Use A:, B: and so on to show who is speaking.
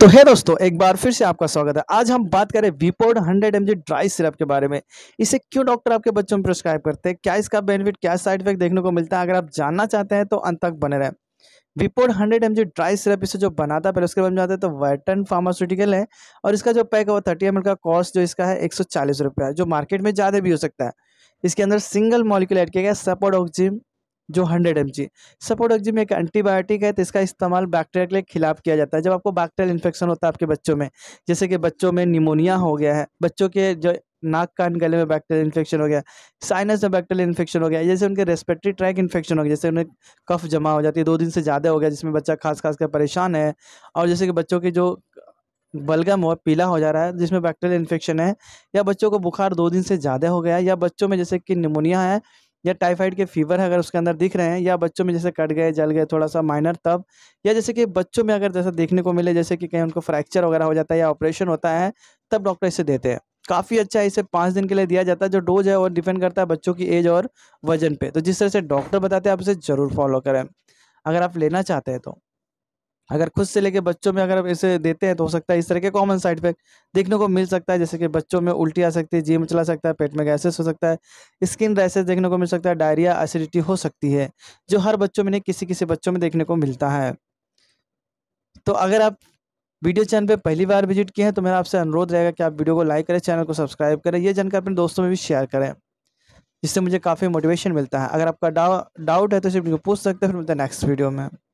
A: तो है दोस्तों एक बार फिर से आपका स्वागत है आज हम बात करें विपोर्ड हंड्रेड एम ड्राई सिरप के बारे में इसे क्यों डॉक्टर आपके बच्चों में प्रिस्क्राइब करते हैं क्या इसका बेनिफिट क्या साइड इफेक्ट देखने को मिलता है अगर आप जानना चाहते हैं तो अंत तक बने रहें विपोर्ड हंड्रेड एम ड्राई सिरप इसे जो बनाता है पहले उसके जाता में हैं तो वैटन फार्मास्यूटिकल है और इसका जो पैक है वो थर्टी एम का कॉस्ट जो इसका है एक सौ चालीस जो मार्केट में ज़्यादा भी हो सकता है इसके अंदर सिंगल मॉलिक्यूल किया गया सपोडोक्जिम जो हंड्रेड एम सपोडोक्जिम एक एंटीबायोटिक है तो इसका इस्तेमाल बैक्टीरिया के खिलाफ किया जाता है जब आपको बैक्टीरियल इन्फेक्शन होता है आपके बच्चों में जैसे कि बच्चों में निमोनिया हो गया है बच्चों के जो नाक कान गले में बैक्टीरियल इन्फेक्शन हो गया साइनस में बैक्टीरियल इन्फेक्शन हो गया जैसे उनके रेस्पेटरी ट्रैक इन्फेक्शन हो गया जैसे उन्हें कफ जमा हो जाती है दो दिन से ज़्यादा हो गया जिसमें बच्चा खास खास कर परेशान है और जैसे कि बच्चों के जो बलगम हो पीला हो जा रहा है जिसमें बैक्टीरियल इन्फेक्शन है या बच्चों को बुखार दो दिन से ज़्यादा हो गया या बच्चों में जैसे कि निमोनिया है या टाइफाइड के फीवर है अगर उसके अंदर दिख रहे हैं या बच्चों में जैसे कट गए जल गए थोड़ा सा माइनर तब या जैसे कि बच्चों में अगर जैसा देखने को मिले जैसे कि कहीं उनको फ्रैक्चर वगैरह हो जाता है या ऑपरेशन होता है तब डॉक्टर इसे देते हैं काफ़ी अच्छा है इसे पाँच दिन के लिए दिया जाता है जो डोज है वो डिपेंड करता है बच्चों की एज और वजन पे तो जिस तरह से डॉक्टर बताते हैं आप इसे ज़रूर फॉलो करें अगर आप लेना चाहते हैं तो अगर खुद से लेके बच्चों में अगर ऐसे देते हैं तो हो सकता है इस तरह के कॉमन साइड इफेक्ट देखने को मिल सकता है जैसे कि बच्चों में उल्टी आ सकती है जीम चला सकता है पेट में गैसेस हो सकता है स्किन रैसेस देखने को मिल सकता है डायरिया एसिडिटी हो सकती है जो हर बच्चों में नहीं किसी किसी बच्चों में देखने को मिलता है तो अगर आप वीडियो चैनल पर पहली बार विजिट किए हैं तो मेरा आपसे अनुरोध रहेगा कि आप वीडियो को लाइक करें चैनल को सब्सक्राइब करें यह जानकारी अपने दोस्तों में भी शेयर करें जिससे मुझे काफ़ी मोटिवेशन मिलता है अगर आपका डाउट है तो सिर्फ मुझे पूछ सकते हैं फिर मिलता है नेक्स्ट वीडियो में